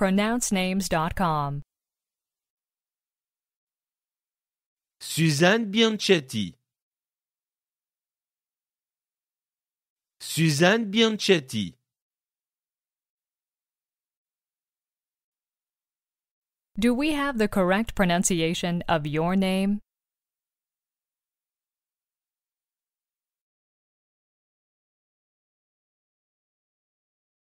pronouncenames.com. Suzanne Bianchetti. Suzanne Bianchetti. Do we have the correct pronunciation of your name?